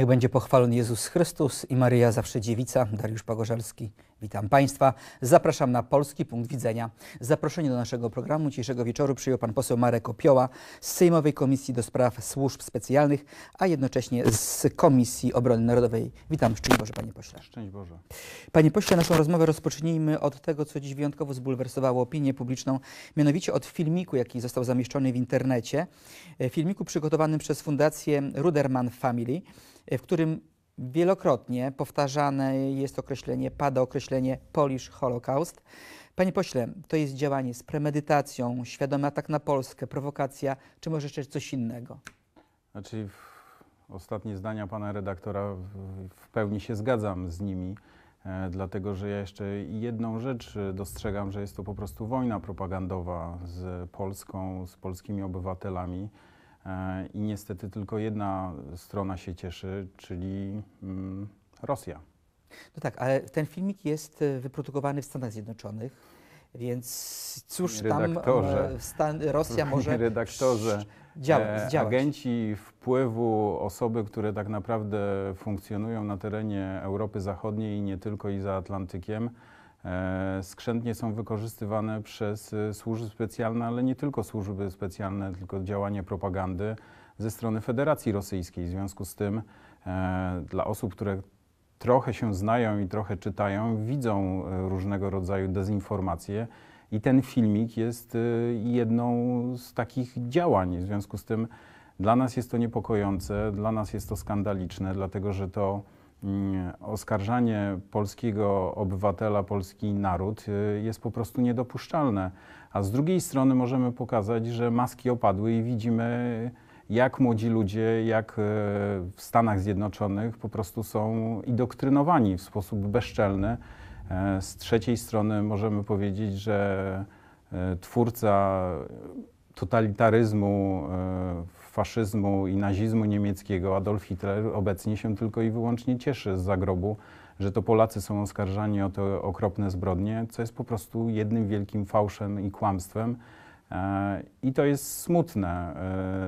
Niech będzie pochwalony Jezus Chrystus i Maryja Zawsze Dziewica, Dariusz Pogorzelski. Witam Państwa. Zapraszam na polski punkt widzenia. Zaproszenie do naszego programu dzisiejszego wieczoru przyjął pan poseł Marek Opioła z Sejmowej Komisji do Spraw Służb Specjalnych, a jednocześnie z Komisji Obrony Narodowej. Witam, szczęść Boże, panie pośle. Szczęść Boże. Panie pośle, naszą rozmowę rozpocznijmy od tego, co dziś wyjątkowo zbulwersowało opinię publiczną, mianowicie od filmiku, jaki został zamieszczony w internecie. E, filmiku przygotowanym przez Fundację Ruderman Family, e, w którym Wielokrotnie powtarzane jest określenie, pada określenie Polish Holocaust. Panie pośle, to jest działanie z premedytacją, świadomy atak na Polskę, prowokacja, czy może jeszcze coś innego? Znaczy, ostatnie zdania pana redaktora w pełni się zgadzam z nimi, e, dlatego że ja jeszcze jedną rzecz e, dostrzegam, że jest to po prostu wojna propagandowa z Polską, z polskimi obywatelami. E, I niestety tylko jedna strona się cieszy, czyli mm, Rosja. No tak, ale ten filmik jest e, wyprodukowany w Stanach Zjednoczonych. Więc cóż e, redaktorze, tam stan, Rosja może redaktorze, działać, Agenci wpływu, osoby, które tak naprawdę funkcjonują na terenie Europy Zachodniej i nie tylko i za Atlantykiem, E, skrzętnie są wykorzystywane przez e, służby specjalne, ale nie tylko służby specjalne, tylko działanie propagandy ze strony Federacji Rosyjskiej. W związku z tym e, dla osób, które trochę się znają i trochę czytają, widzą różnego rodzaju dezinformacje. I ten filmik jest jedną z takich działań. W związku z tym dla nas jest to niepokojące, dla nas jest to skandaliczne, dlatego że to Mm, oskarżanie polskiego obywatela, polski naród y, jest po prostu niedopuszczalne. A z drugiej strony możemy pokazać, że maski opadły i widzimy, jak młodzi ludzie, jak y, w Stanach Zjednoczonych po prostu są indoktrynowani w sposób bezczelny. E, z trzeciej strony możemy powiedzieć, że e, twórca totalitaryzmu e, w faszyzmu i nazizmu niemieckiego Adolf Hitler obecnie się tylko i wyłącznie cieszy z zagrobu, że to Polacy są oskarżani o te okropne zbrodnie, co jest po prostu jednym wielkim fałszem i kłamstwem. E, I to jest smutne,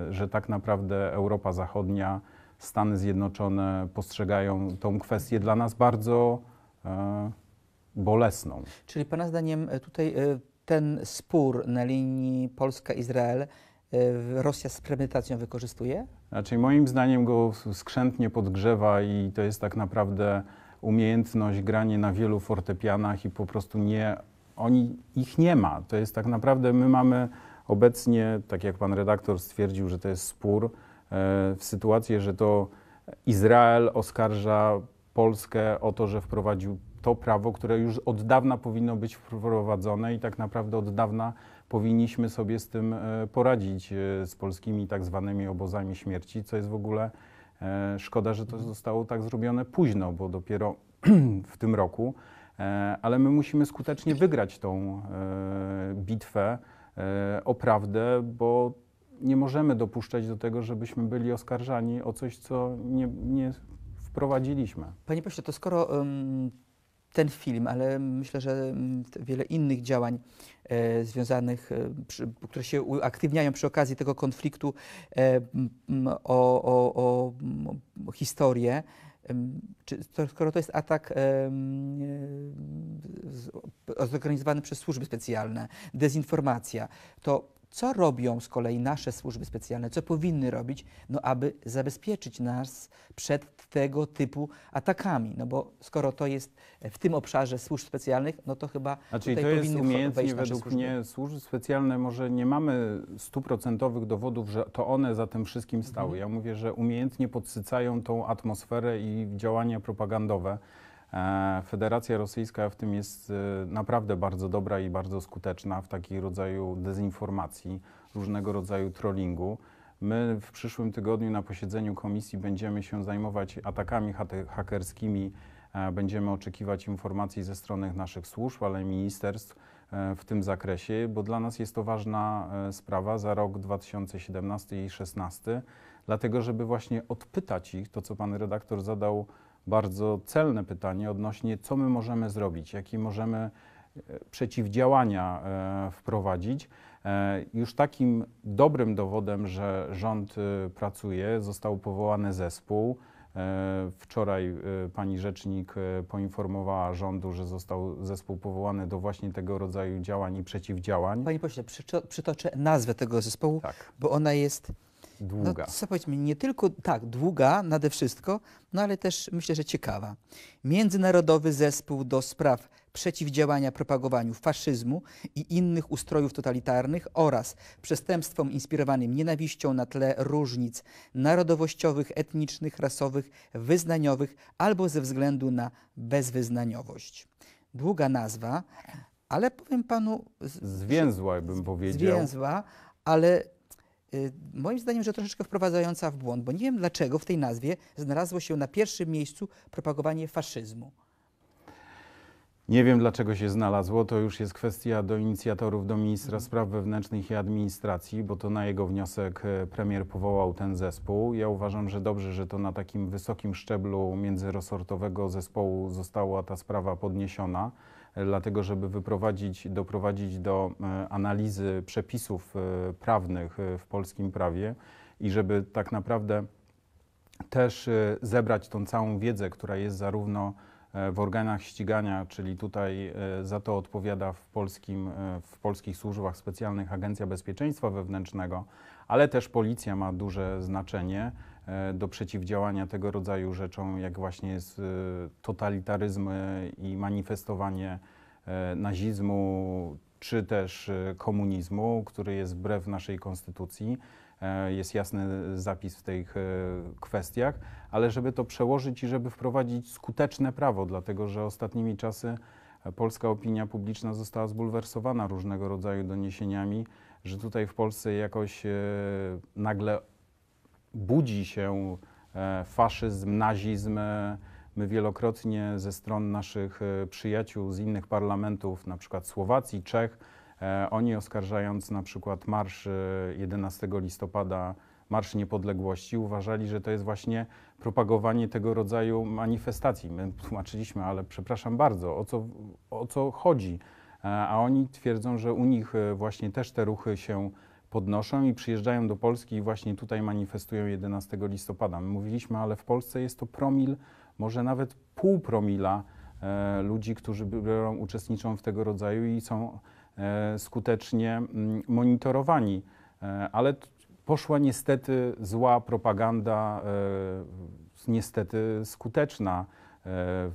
e, że tak naprawdę Europa Zachodnia, Stany Zjednoczone postrzegają tą kwestię dla nas bardzo e, bolesną. Czyli Pana zdaniem tutaj ten spór na linii Polska-Izrael E, Rosja z premedytacją wykorzystuje? Raczej znaczy, moim zdaniem go skrzętnie podgrzewa i to jest tak naprawdę umiejętność grania na wielu fortepianach i po prostu nie, oni, ich nie ma. To jest tak naprawdę, my mamy obecnie, tak jak pan redaktor stwierdził, że to jest spór, e, w sytuację, że to Izrael oskarża Polskę o to, że wprowadził to prawo, które już od dawna powinno być wprowadzone i tak naprawdę od dawna powinniśmy sobie z tym e, poradzić, e, z polskimi tak zwanymi obozami śmierci, co jest w ogóle e, szkoda, że to zostało tak zrobione późno, bo dopiero w tym roku. Ale my musimy skutecznie wygrać tą bitwę o prawdę, bo nie możemy dopuszczać do tego, żebyśmy byli oskarżani o coś, co nie, nie wprowadziliśmy. Panie pośle, to skoro. Um ten film, ale myślę, że mm, wiele innych działań e, związanych, e, przy, które się uaktywniają przy okazji tego konfliktu e, o, o, o, o, historię. Czy, to, skoro to jest atak e, zorganizowany przez służby specjalne, dezinformacja, to co robią z kolei nasze służby specjalne, co powinny robić, no aby zabezpieczyć nas przed tego typu atakami? No bo skoro to jest w tym obszarze służb specjalnych, no to chyba znaczy, tutaj to powinny jest umiejętnie według służby. mnie służby specjalne, może nie mamy stuprocentowych dowodów, że to one za tym wszystkim stały. Mhm. Ja mówię, że umiejętnie podsycają tą atmosferę i działania propagandowe. E, Federacja Rosyjska w tym jest e, naprawdę bardzo dobra i bardzo skuteczna w takiego rodzaju dezinformacji, różnego rodzaju trollingu. My w przyszłym tygodniu na posiedzeniu komisji będziemy się zajmować atakami hakerskimi. E, będziemy oczekiwać informacji ze strony naszych służb, ale ministerstw w tym zakresie, bo dla nas jest to ważna sprawa za rok 2017 i 2016, dlatego żeby właśnie odpytać ich, to co pan redaktor zadał bardzo celne pytanie odnośnie, co my możemy zrobić, jakie możemy e, przeciwdziałania e, wprowadzić. E, już takim dobrym dowodem, że rząd pracuje, został powołany zespół. Wczoraj pani rzecznik poinformowała rządu, że został zespół powołany do właśnie tego rodzaju działań i przeciwdziałań. Panie pośle, przytoczę nazwę tego zespołu, tak. bo ona jest no długa. No, co powiedzmy, nie tylko tak, długa nade wszystko, no ale też myślę, że ciekawa. Międzynarodowy Zespół do Spraw Przeciwdziałania Propagowaniu Faszyzmu i innych ustrojów totalitarnych oraz przestępstwom inspirowanym nienawiścią na tle różnic narodowościowych, etnicznych, rasowych, wyznaniowych albo ze względu na bezwyznaniowość. Długa nazwa, ale powiem panu. Zwięzła, bym powiedział. Zwięzła, ale Y, moim zdaniem, że troszeczkę wprowadzająca w błąd, bo nie wiem dlaczego w tej nazwie znalazło się na pierwszym miejscu propagowanie faszyzmu. Nie wiem, dlaczego się znalazło. To już jest kwestia do inicjatorów, do ministra mhm. spraw wewnętrznych i administracji, bo to na jego wniosek e, premier powołał ten zespół. Ja uważam, że dobrze, że to na takim wysokim szczeblu międzyresortowego zespołu została ta sprawa podniesiona dlatego żeby wyprowadzić, doprowadzić do e, analizy przepisów e, prawnych e, w polskim prawie i żeby tak naprawdę też zebrać tą całą wiedzę, która jest zarówno w organach ścigania, czyli tutaj za to odpowiada w, polskim, w polskich służbach specjalnych Agencja Bezpieczeństwa Wewnętrznego, ale też policja ma duże znaczenie. E, do przeciwdziałania tego rodzaju rzeczom, jak właśnie jest e, totalitaryzm e, i manifestowanie nazizmu czy też komunizmu, który jest wbrew naszej konstytucji. Jest jasny zapis w tych kwestiach, ale żeby to przełożyć i żeby wprowadzić skuteczne prawo, dlatego że ostatnimi czasy polska opinia publiczna została zbulwersowana różnego rodzaju doniesieniami, że tutaj w Polsce jakoś nagle budzi się e, faszyzm, nazizm. E, my wielokrotnie ze stron naszych e, przyjaciół z innych parlamentów, na przykład Słowacji, Czech, oni oskarżając na przykład marsz 11 listopada, Marsz Niepodległości, uważali, że to jest właśnie propagowanie tego rodzaju manifestacji. My tłumaczyliśmy, ale przepraszam bardzo, o co, o co chodzi? A oni twierdzą, że u nich właśnie też te ruchy się podnoszą i przyjeżdżają do Polski i właśnie tutaj manifestują 11 listopada. My mówiliśmy, ale w Polsce jest to promil, może nawet pół promila e, ludzi, którzy biorą, uczestniczą w tego rodzaju i są e, skutecznie m, mm, monitorowani. E, ale poszła niestety zła propaganda, e, niestety skuteczna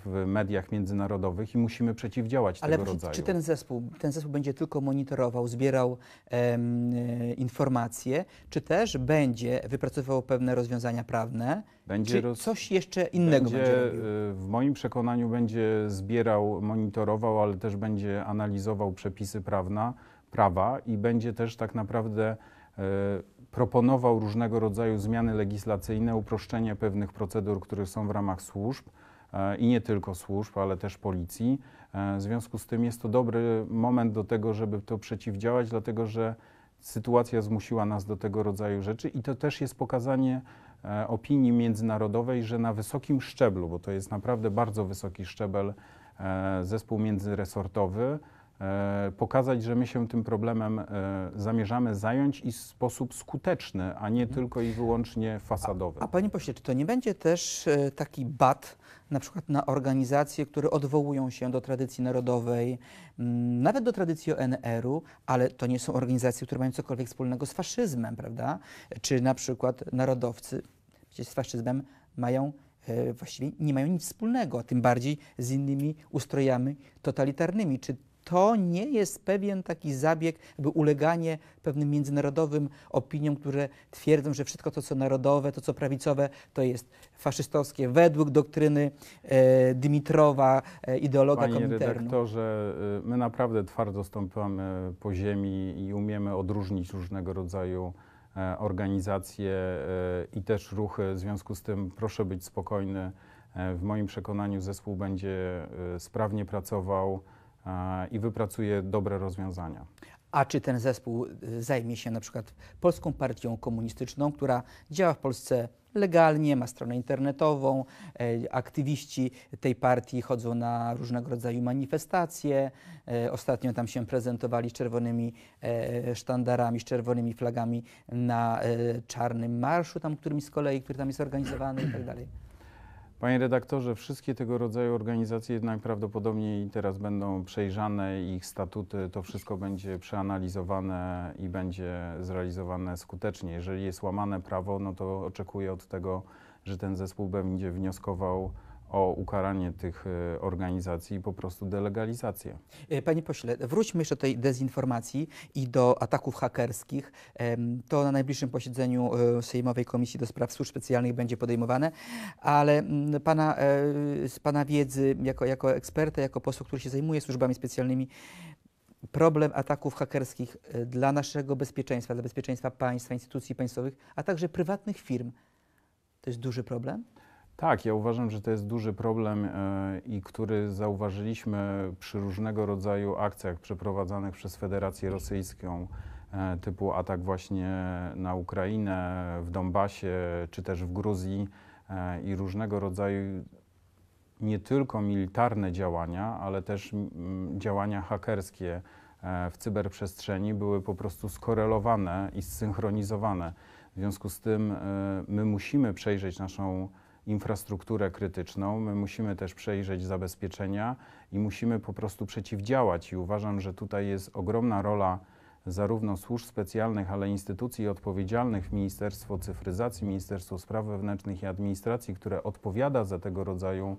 w mediach międzynarodowych i musimy przeciwdziałać Ale tego właśnie, rodzaju. Czy ten zespół, ten zespół będzie tylko monitorował, zbierał em, e, informacje, czy też będzie wypracowywał pewne rozwiązania prawne? Będzie czy roz... coś jeszcze innego będzie, będzie robił? E, w moim przekonaniu będzie zbierał, monitorował, ale też będzie analizował przepisy prawna, prawa i będzie też tak naprawdę e, proponował różnego rodzaju zmiany legislacyjne, uproszczenie pewnych procedur, które są w ramach służb E, i nie tylko służb, ale też policji. E, w związku z tym jest to dobry moment do tego, żeby to przeciwdziałać, dlatego że sytuacja zmusiła nas do tego rodzaju rzeczy i to też jest pokazanie e, opinii międzynarodowej, że na wysokim szczeblu, bo to jest naprawdę bardzo wysoki szczebel, zespół międzyresortowy, E, pokazać, że my się tym problemem e, zamierzamy zająć i w sposób skuteczny, a nie mhm. tylko i wyłącznie fasadowy. A, a panie pośle, czy to nie będzie też e, taki bat na przykład na organizacje, które odwołują się do tradycji narodowej, mm, nawet do tradycji ONR-u, ale to nie są organizacje, które mają cokolwiek wspólnego z faszyzmem, prawda? Czy na przykład narodowcy z faszyzmem mają właściwie nie mają nic wspólnego, a tym bardziej z innymi ustrojami totalitarnymi. Czy to nie jest pewien taki zabieg, jakby uleganie pewnym międzynarodowym opiniom, które twierdzą, że wszystko to, co narodowe, to, co prawicowe, to jest faszystowskie, według doktryny e, e, ideologa Panie Kominternu. Panie że my naprawdę twardo stąpamy po ziemi i umiemy odróżnić różnego rodzaju e, organizacje e, i też ruchy. W związku z tym proszę być spokojny. E, w moim przekonaniu zespół będzie sprawnie pracował i wypracuje dobre rozwiązania. A czy ten zespół y, zajmie się na przykład Polską Partią Komunistyczną, która działa w Polsce legalnie, ma stronę internetową, y, aktywiści tej partii chodzą na różnego rodzaju manifestacje. Y, ostatnio tam się prezentowali z czerwonymi sztandarami, z czerwonymi flagami na czarnym marszu, tam którymi z kolei, który tam jest organizowany itd. Tak Panie redaktorze, wszystkie tego rodzaju organizacje jednak prawdopodobnie teraz będą przejrzane, ich statuty, to wszystko będzie przeanalizowane i będzie zrealizowane skutecznie. Jeżeli jest łamane prawo, no to oczekuję od tego, że ten zespół będzie wnioskował o ukaranie tych e, organizacji i po prostu delegalizację. E, panie pośle, wróćmy jeszcze do tej dezinformacji i do ataków hakerskich. To na najbliższym posiedzeniu e, Sejmowej Komisji do Spraw Służb Specjalnych będzie podejmowane, ale mm, pana, z Pana wiedzy jako, jako eksperta, jako posła, który się zajmuje służbami specjalnymi, problem ataków hakerskich dla naszego bezpieczeństwa, dla bezpieczeństwa państwa, instytucji państwowych, a także prywatnych firm, to jest duży problem? Tak, ja uważam, że to jest duży problem e, i który zauważyliśmy przy różnego rodzaju akcjach przeprowadzanych przez Federację Rosyjską, e, typu atak właśnie na Ukrainę, w Donbasie czy też w Gruzji e, i różnego rodzaju nie tylko militarne działania, ale też działania hakerskie w cyberprzestrzeni były po prostu skorelowane i zsynchronizowane. W związku z tym my musimy przejrzeć naszą infrastrukturę krytyczną, my musimy też przejrzeć zabezpieczenia i musimy po prostu przeciwdziałać. I uważam, że tutaj jest ogromna rola zarówno służb specjalnych, ale instytucji odpowiedzialnych, Ministerstwo Cyfryzacji, Ministerstwo Spraw Wewnętrznych i Administracji, które odpowiada za tego rodzaju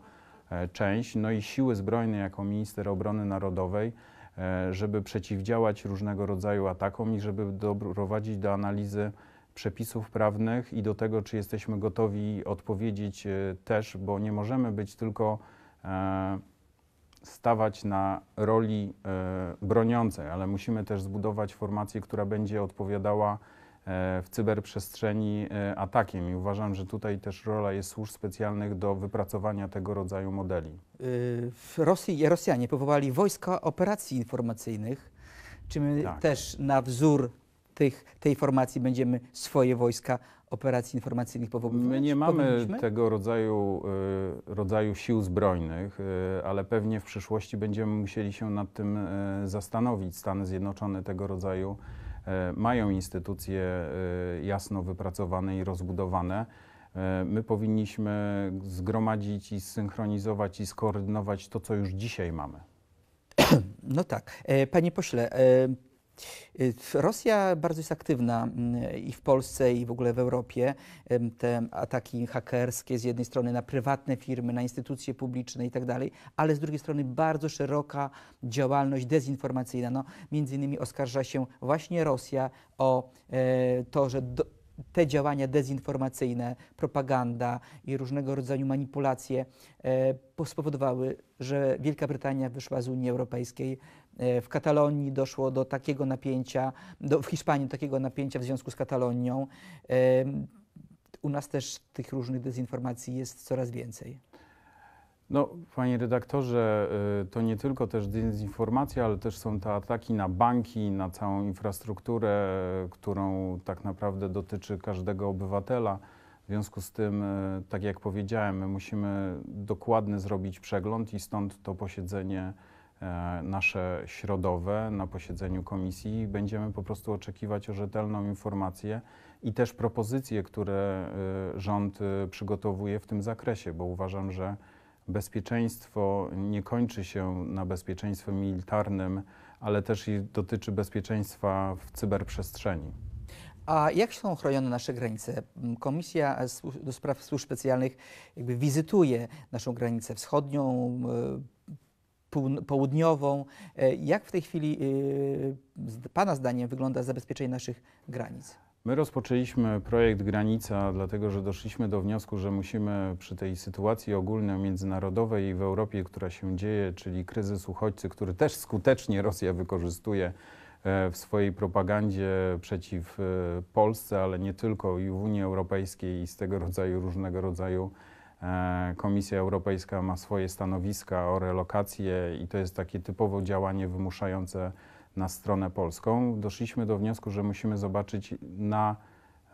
e, część, no i siły zbrojne jako minister obrony narodowej, e, żeby przeciwdziałać różnego rodzaju atakom i żeby doprowadzić do analizy przepisów prawnych i do tego, czy jesteśmy gotowi odpowiedzieć e, też, bo nie możemy być tylko e, stawać na roli e, broniącej, ale musimy też zbudować formację, która będzie odpowiadała w cyberprzestrzeni atakiem i uważam, że tutaj też rola jest służb specjalnych do wypracowania tego rodzaju modeli. Y, w Rosji Rosjanie powołali wojska operacji informacyjnych, czy my tak. też na wzór tych, tej formacji będziemy swoje wojska operacji informacyjnych powoływać? My nie mamy tego rodzaju, y, rodzaju sił zbrojnych, y, ale pewnie w przyszłości będziemy musieli się nad tym y, zastanowić. Stany Zjednoczone tego rodzaju mają instytucje jasno wypracowane i rozbudowane. My powinniśmy zgromadzić i zsynchronizować i skoordynować to, co już dzisiaj mamy. No tak. E, panie pośle, e, Y, Rosja bardzo jest aktywna mm, i w Polsce, i w ogóle w Europie. Te ataki hakerskie z jednej strony na prywatne firmy, na instytucje publiczne i tak dalej, ale z drugiej strony bardzo szeroka działalność dezinformacyjna. No, między innymi oskarża się właśnie Rosja o e, to, że do, te działania dezinformacyjne, propaganda i różnego rodzaju manipulacje e, spowodowały, że Wielka Brytania wyszła z Unii Europejskiej E, w Katalonii doszło do takiego napięcia, do, w Hiszpanii do takiego napięcia w związku z Katalonią. E, u nas też tych różnych dezinformacji jest coraz więcej. No, panie redaktorze, e, to nie tylko też dezinformacja, ale też są te ataki na banki, na całą infrastrukturę, którą tak naprawdę dotyczy każdego obywatela. W związku z tym, tak jak powiedziałem, my musimy dokładny zrobić przegląd i stąd to posiedzenie E, nasze środowe na posiedzeniu komisji. Będziemy po prostu oczekiwać o rzetelną informację i też propozycje, które e, rząd e, przygotowuje w tym zakresie, bo uważam, że bezpieczeństwo nie kończy się na bezpieczeństwie militarnym, ale też i dotyczy bezpieczeństwa w cyberprzestrzeni. A jak są chronione nasze granice? Komisja do spraw służb specjalnych jakby wizytuje naszą granicę wschodnią, południową. E, jak w tej chwili e, Pana zdaniem wygląda zabezpieczenie naszych granic? My rozpoczęliśmy projekt Granica, dlatego że doszliśmy do wniosku, że musimy przy tej sytuacji ogólno-międzynarodowej w Europie, która się dzieje, czyli kryzys uchodźcy, który też skutecznie Rosja wykorzystuje e, w swojej propagandzie przeciw Polsce, ale nie tylko i w Unii Europejskiej i z tego rodzaju różnego rodzaju E, Komisja Europejska ma swoje stanowiska o relokację i to jest takie typowo działanie wymuszające na stronę polską. Doszliśmy do wniosku, że musimy zobaczyć na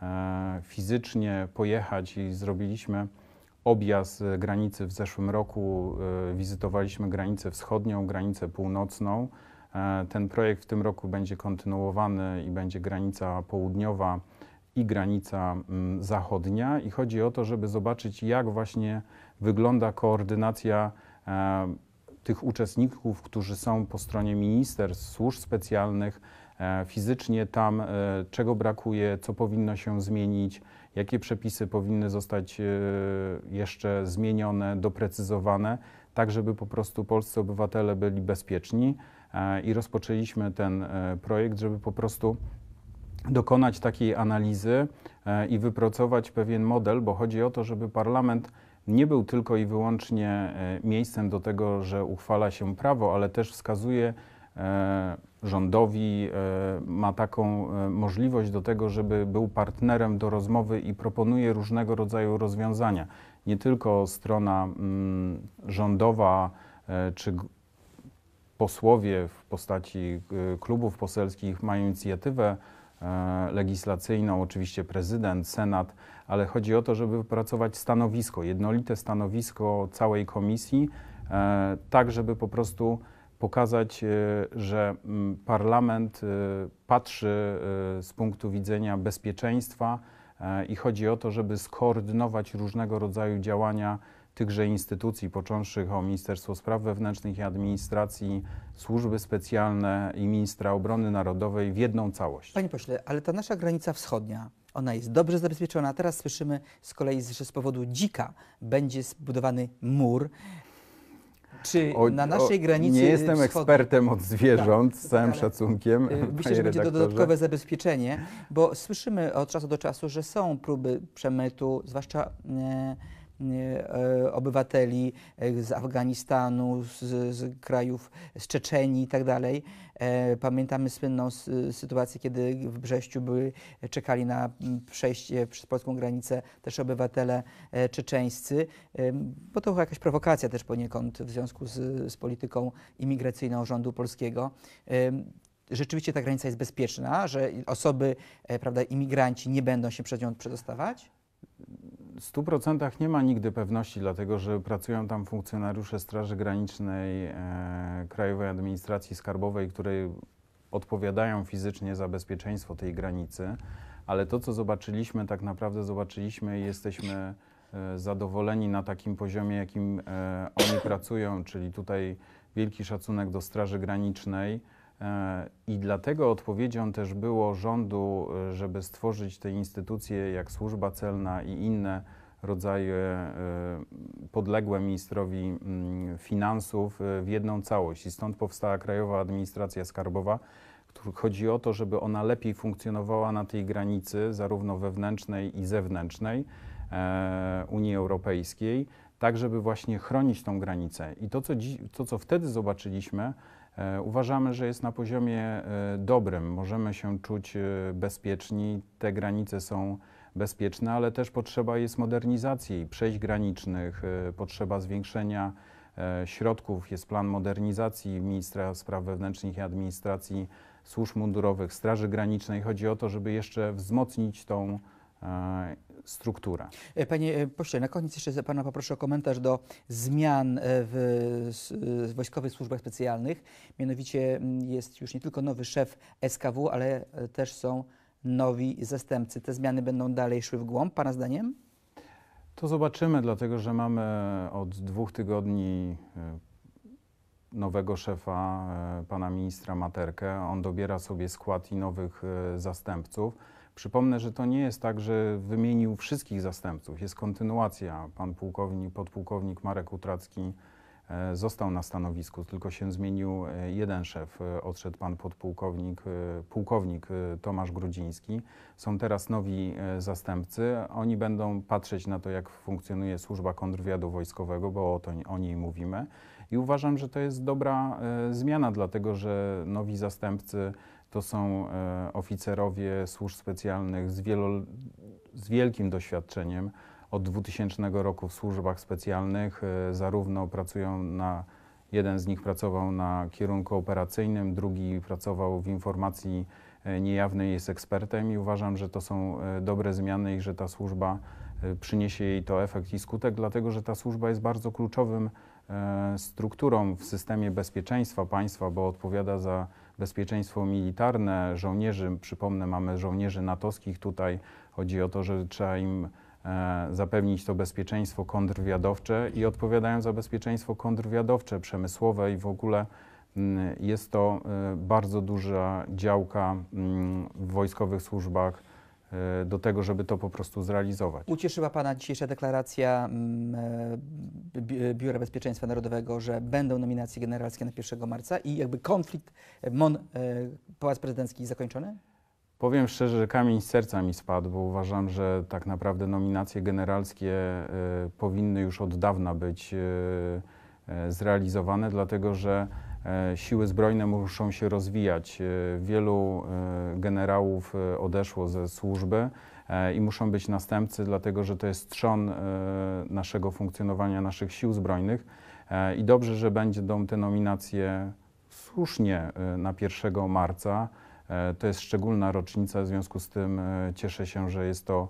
e, fizycznie pojechać i zrobiliśmy objazd granicy w zeszłym roku. E, wizytowaliśmy granicę wschodnią, granicę północną. Ten projekt w tym roku będzie kontynuowany i będzie granica południowa i granica mm, zachodnia i chodzi o to, żeby zobaczyć, jak właśnie wygląda koordynacja e, tych uczestników, którzy są po stronie ministerstw, służb specjalnych, e, fizycznie tam, e, czego brakuje, co powinno się zmienić, jakie przepisy powinny zostać jeszcze zmienione, doprecyzowane, tak żeby po prostu polscy obywatele byli bezpieczni. I rozpoczęliśmy ten projekt, żeby po prostu dokonać takiej analizy e, i wypracować pewien model, bo chodzi o to, żeby parlament nie był tylko i wyłącznie e, miejscem do tego, że uchwala się prawo, ale też wskazuje e, rządowi, ma taką możliwość do tego, żeby był partnerem do rozmowy i proponuje różnego rodzaju rozwiązania. Nie tylko strona mm, rządowa czy posłowie w postaci klubów poselskich mają inicjatywę E, legislacyjną, oczywiście prezydent, senat, ale chodzi o to, żeby wypracować stanowisko, jednolite stanowisko całej komisji, e, tak żeby po prostu pokazać, e, że mm, parlament patrzy z punktu widzenia bezpieczeństwa i chodzi o to, żeby skoordynować różnego rodzaju działania tychże instytucji, począwszy o Ministerstwo Spraw Wewnętrznych i Administracji, służby specjalne i ministra obrony narodowej w jedną całość. Panie pośle, ale ta nasza granica wschodnia, ona jest dobrze zabezpieczona. Teraz słyszymy z kolei, że z powodu dzika będzie zbudowany mur. Czy o, na naszej o, granicy. Nie jestem ekspertem od zwierząt, tak, z całym szacunkiem. Y, myślę, że będzie to dodatkowe zabezpieczenie, bo słyszymy od czasu do czasu, że są próby przemytu, zwłaszcza. E, E, obywateli e, z Afganistanu, z, z krajów, z Czeczenii tak dalej. E, pamiętamy słynną sytuację, kiedy w Brześciu były, czekali na mm, przejście przez polską granicę też obywatele czeczeńscy, bo to była jakaś prowokacja też poniekąd w związku z, z polityką imigracyjną rządu polskiego rzeczywiście ta granica jest bezpieczna, że osoby, prawda, imigranci nie będą się przed nią przedostawać? 100% nie ma nigdy pewności, dlatego że pracują tam funkcjonariusze Straży Granicznej, e, Krajowej Administracji Skarbowej, które odpowiadają fizycznie za bezpieczeństwo tej granicy, ale to, co zobaczyliśmy, tak naprawdę zobaczyliśmy i jesteśmy e, zadowoleni na takim poziomie, jakim e, oni pracują, czyli tutaj wielki szacunek do Straży Granicznej E, I dlatego odpowiedzią też było rządu, e, żeby stworzyć te instytucje jak służba celna i inne rodzaje e, podległe ministrowi mm, finansów w jedną całość. I stąd powstała Krajowa Administracja Skarbowa. Chodzi o to, żeby ona lepiej funkcjonowała na tej granicy, zarówno wewnętrznej i zewnętrznej Unii Europejskiej, tak żeby właśnie chronić tą granicę. I to, co, dziś, to, co wtedy zobaczyliśmy, E, uważamy, że jest na poziomie e, dobrym. Możemy się czuć e, bezpieczni, te granice są bezpieczne, ale też potrzeba jest modernizacji przejść granicznych, potrzeba zwiększenia środków, jest plan modernizacji ministra spraw wewnętrznych i administracji służb mundurowych, Straży Granicznej. Chodzi o to, żeby jeszcze wzmocnić tą struktura. E, panie e, pośle, na koniec jeszcze pana poproszę o komentarz do zmian e, w, wojskowych służbach specjalnych. Mianowicie mm, jest już nie tylko nowy szef SKW, ale też są nowi zastępcy. Te zmiany będą dalej szły w głąb, pana zdaniem? To zobaczymy, dlatego że mamy od dwóch tygodni nowego szefa, pana ministra Materkę. On dobiera sobie skład i nowych zastępców. Przypomnę, że to nie jest tak, że wymienił wszystkich zastępców. Jest kontynuacja. Pan pułkownik, podpułkownik Marek Utracki e, został na stanowisku, tylko się zmienił e, jeden szef. E, odszedł pan podpułkownik, pułkownik Tomasz Grudziński. Są teraz nowi zastępcy. Oni będą patrzeć na to, jak funkcjonuje służba kontrwywiadu wojskowego, bo o, to, o niej mówimy. I uważam, że to jest dobra zmiana, dlatego że nowi zastępcy to są e, oficerowie służb specjalnych z, wielo, z wielkim doświadczeniem. Od 2000 roku w służbach specjalnych e, zarówno pracują na Jeden z nich pracował na kierunku operacyjnym, drugi pracował w informacji e, niejawnej, jest ekspertem i uważam, że to są dobre zmiany i że ta służba przyniesie jej to efekt i skutek, dlatego że ta służba jest bardzo kluczowym strukturą w systemie bezpieczeństwa państwa, bo odpowiada za bezpieczeństwo militarne żołnierzy, przypomnę, mamy żołnierzy natowskich tutaj, chodzi o to, że trzeba im e, zapewnić to bezpieczeństwo kontrwywiadowcze i odpowiadają za bezpieczeństwo kontrwywiadowcze, przemysłowe i w ogóle mm, jest to e, bardzo duża działka mm, w wojskowych służbach E, do tego, żeby to po prostu zrealizować. Ucieszyła Pana dzisiejsza deklaracja mm, e, e, Biura Bezpieczeństwa Narodowego, że będą nominacje generalskie na 1 marca i jakby konflikt MON Pałac Prezydencki zakończony? Powiem szczerze, że kamień z serca mi spadł, bo uważam, że tak naprawdę nominacje generalskie powinny już od dawna być zrealizowane, dlatego że E, siły zbrojne muszą się rozwijać. E, wielu e, generałów odeszło ze służby i muszą być następcy, dlatego że to jest trzon naszego funkcjonowania naszych sił zbrojnych. I dobrze, że będzie te nominacje słusznie na 1 marca. To jest szczególna rocznica, w związku z tym cieszę się, że jest to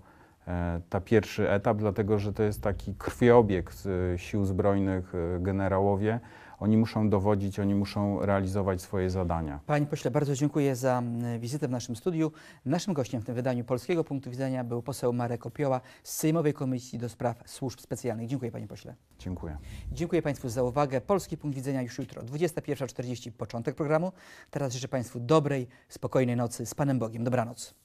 ta pierwszy etap, dlatego że to jest taki krwiobieg sił zbrojnych, generałowie. Oni muszą dowodzić, oni muszą realizować swoje zadania. Panie pośle, bardzo dziękuję za wizytę w naszym studiu. Naszym gościem w tym wydaniu Polskiego Punktu Widzenia był poseł Marek Opioła z Sejmowej Komisji do Spraw Służb Specjalnych. Dziękuję panie pośle. Dziękuję. Dziękuję Państwu za uwagę. Polski Punkt Widzenia już jutro, 21.40, początek programu. Teraz życzę Państwu dobrej, spokojnej nocy. Z Panem Bogiem. Dobranoc.